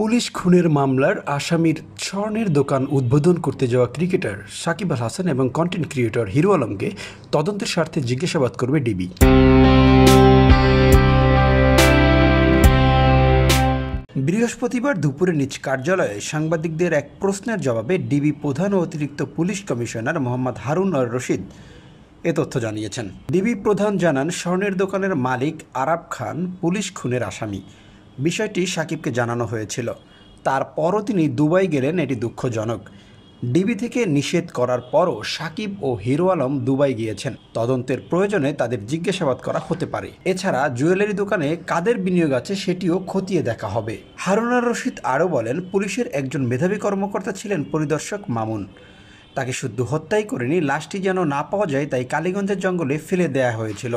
police খুনের মামলার আসামির স্বর্ণের দোকান উদ্বোধন করতে যাওয়া ক্রিকেটার সাকিব আল হাসান এবং কন্টেন্ট ক্রিয়েটর হিরো আলমকে তদন্তের স্বার্থে জিজ্ঞাসাবাদ করবে ডিবি বৃহস্পতিবার দুপুরে নিজ কার্যালয়ে সাংবাদিকদের এক প্রশ্নের জবাবে ডিবি প্রধান ও অতিরিক্ত পুলিশ কমিশনার মোহাম্মদ হারুন আর রশিদ এ তথ্য জানিয়েছেন ডিবি প্রধান জানান স্বর্ণের দোকানের মালিক আরাব খান পুলিশ খুনের আসামি বিষয়টি সাকিবকে জানানো হয়েছিল তারপরও তিনি দুবাই গেলেন এটি দুঃখজনক ডিবি থেকে নিষেধ করার পরও সাকিব ও হিরো আলম দুবাই গিয়েছেন তদন্তের প্রয়োজনে তাদের জিজ্ঞাসাবাদ করা হতে পারে এছাড়া জুয়েলারি দোকানে কাদের বিনিয়োগ আছে সেটিও খতিয়ে দেখা হবে হারুনা রশিদ আরও বলেন পুলিশের একজন মেধাবী কর্মকর্তা ছিলেন পরিদর্শক মামুন তাকে শুদ্ধ হত্যাই করেনি লাশটি যেন না পাওয়া যায় তাই কালীগঞ্জের জঙ্গলে ফেলে দেয়া হয়েছিল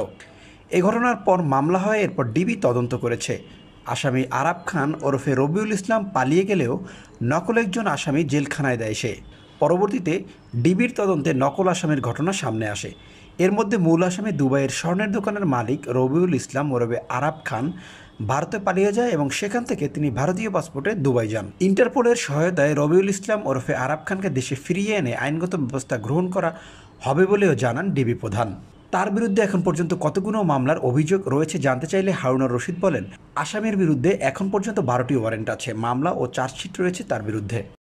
এ ঘটনার পর মামলা হয় এরপর ডিবি তদন্ত করেছে আসামি আরাব খান ওরফে রবিউল ইসলাম পালিয়ে গেলেও নকল একজন আসামি জেলখানায় দেয় সে পরবর্তীতে ডিবির তদন্তে নকল আসামির ঘটনা সামনে আসে এর মধ্যে মূল আসামি দুবাইয়ের স্বর্ণের দোকানের মালিক রবিউল ইসলাম ওরফে আরাব খান ভারতে পালিয়ে যায় এবং সেখান থেকে তিনি ভারতীয় পাসপোর্টে দুবাই যান ইন্টারপোলের সহায়তায় রবিউল ইসলাম ওরফে আরাব খানকে দেশে ফিরিয়ে এনে আইনগত ব্যবস্থা গ্রহণ করা হবে বলেও জানান ডিবি প্রধান তার বিরুদ্ধে এখন পর্যন্ত কতগুলো মামলার অভিযোগ রয়েছে জানতে চাইলে হারুনুর রশিদ বলেন আসামির বিরুদ্ধে এখন পর্যন্ত বারোটি ওয়ারেন্ট আছে মামলা ও চার্জশিট রয়েছে তার বিরুদ্ধে